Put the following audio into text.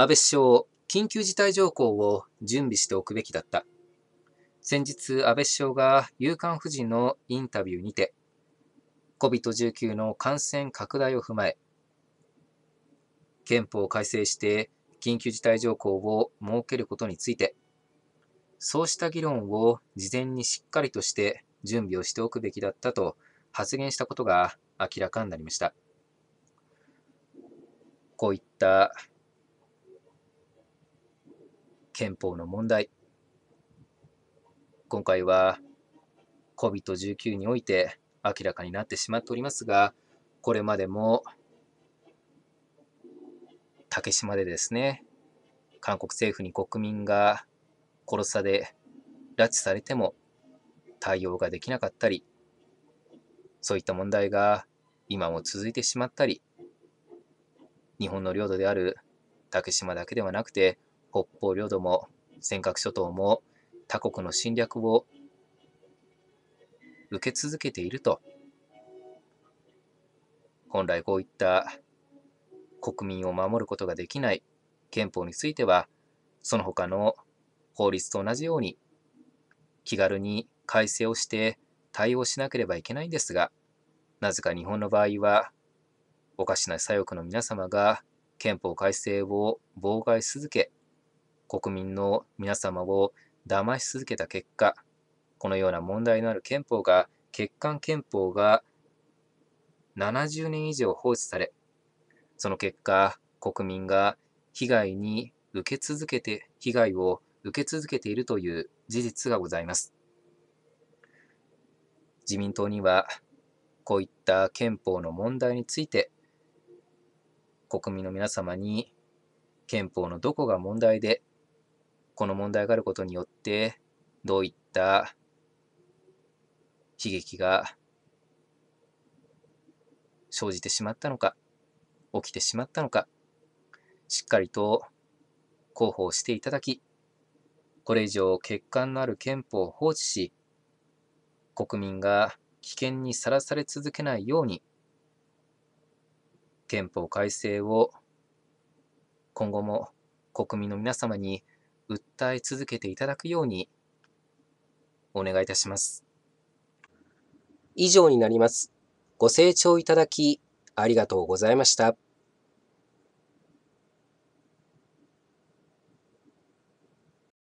安倍首相、緊急事態条項を準備しておくべきだった。先日、安倍首相が夕刊夫人のインタビューにて、COVID-19 の感染拡大を踏まえ、憲法を改正して緊急事態条項を設けることについて、そうした議論を事前にしっかりとして準備をしておくべきだったと発言したことが明らかになりました。こういった憲法の問題。今回は COVID-19 において明らかになってしまっておりますが、これまでも竹島でですね、韓国政府に国民が殺され、拉致されても対応ができなかったり、そういった問題が今も続いてしまったり、日本の領土である竹島だけではなくて、北方領土も尖閣諸島も他国の侵略を受け続けていると本来こういった国民を守ることができない憲法についてはその他の法律と同じように気軽に改正をして対応しなければいけないんですがなぜか日本の場合はおかしな左翼の皆様が憲法改正を妨害し続け国民の皆様を騙し続けた結果、このような問題のある憲法が、欠陥憲法が70年以上放置され、その結果、国民が被害に受け続けて、被害を受け続けているという事実がございます。自民党には、こういった憲法の問題について、国民の皆様に憲法のどこが問題で、この問題があることによって、どういった悲劇が生じてしまったのか、起きてしまったのか、しっかりと広報していただき、これ以上欠陥のある憲法を放置し、国民が危険にさらされ続けないように、憲法改正を今後も国民の皆様に訴え続けていただくようにお願いいたします。以上になります。ご清聴いただきありがとうございました。